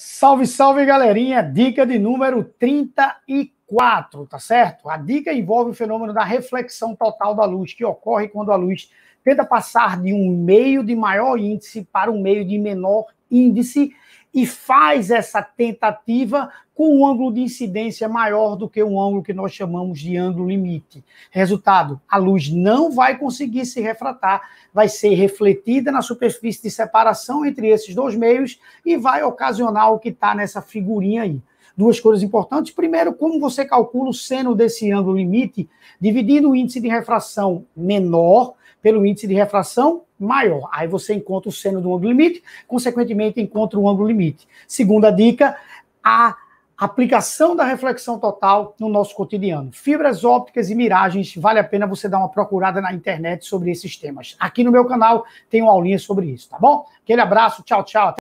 Salve, salve, galerinha! Dica de número 34, tá certo? A dica envolve o fenômeno da reflexão total da luz, que ocorre quando a luz tenta passar de um meio de maior índice para um meio de menor índice e faz essa tentativa com um ângulo de incidência maior do que um ângulo que nós chamamos de ângulo limite. Resultado: a luz não vai conseguir se refratar, vai ser refletida na superfície de separação entre esses dois meios e vai ocasionar o que está nessa figurinha aí duas coisas importantes. Primeiro, como você calcula o seno desse ângulo limite, dividindo o índice de refração menor pelo índice de refração maior. Aí você encontra o seno do ângulo limite, consequentemente encontra o ângulo limite. Segunda dica, a aplicação da reflexão total no nosso cotidiano. Fibras ópticas e miragens, vale a pena você dar uma procurada na internet sobre esses temas. Aqui no meu canal tem uma aulinha sobre isso, tá bom? Aquele abraço, tchau, tchau.